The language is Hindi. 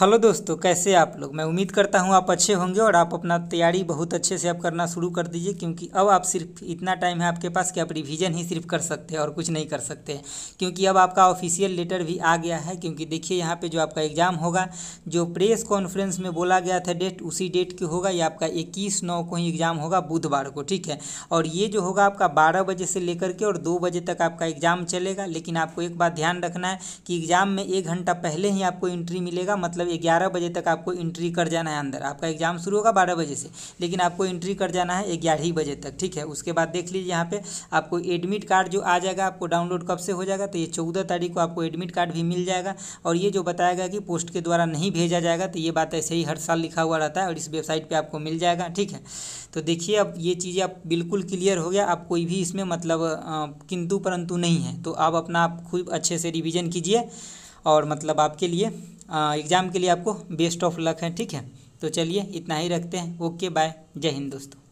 हेलो दोस्तों कैसे आप लोग मैं उम्मीद करता हूँ आप अच्छे होंगे और आप अपना तैयारी बहुत अच्छे से अब करना शुरू कर दीजिए क्योंकि अब आप सिर्फ इतना टाइम है आपके पास कि आप रिवीजन ही सिर्फ कर सकते हैं और कुछ नहीं कर सकते हैं क्योंकि अब आपका ऑफिशियल लेटर भी आ गया है क्योंकि देखिए यहाँ पर जो आपका एग्ज़ाम होगा जो प्रेस कॉन्फ्रेंस में बोला गया था डेट उसी डेट की होगा ये आपका इक्कीस नौ को ही एग्ज़ाम होगा बुधवार को ठीक है और ये जो होगा आपका बारह बजे से लेकर के और दो बजे तक आपका एग्ज़ाम चलेगा लेकिन आपको एक बात ध्यान रखना है कि एग्ज़ाम में एक घंटा पहले ही आपको एंट्री मिलेगा मतलब मतलब ग्यारह बजे तक आपको एंट्री कर जाना है अंदर आपका एग्ज़ाम शुरू होगा बारह बजे से लेकिन आपको एंट्री कर जाना है ग्यारह ही बजे तक ठीक है उसके बाद देख लीजिए यहाँ पे आपको एडमिट कार्ड जो आ जाएगा आपको डाउनलोड कब से हो जाएगा तो ये चौदह तारीख को आपको एडमिट कार्ड भी मिल जाएगा और ये जो बताया गया कि पोस्ट के द्वारा नहीं भेजा जाएगा तो ये बात ऐसे ही हर साल लिखा हुआ रहता है और इस वेबसाइट पर आपको मिल जाएगा ठीक है तो देखिए अब ये चीज़ें आप बिल्कुल क्लियर हो गया आप कोई भी इसमें मतलब किंतु परंतु नहीं है तो आप अपना आप खुद अच्छे से रिविज़न कीजिए और मतलब आपके लिए एग्ज़ाम के लिए आपको बेस्ट ऑफ लक है ठीक है तो चलिए इतना ही रखते हैं ओके बाय जय हिंद दोस्तों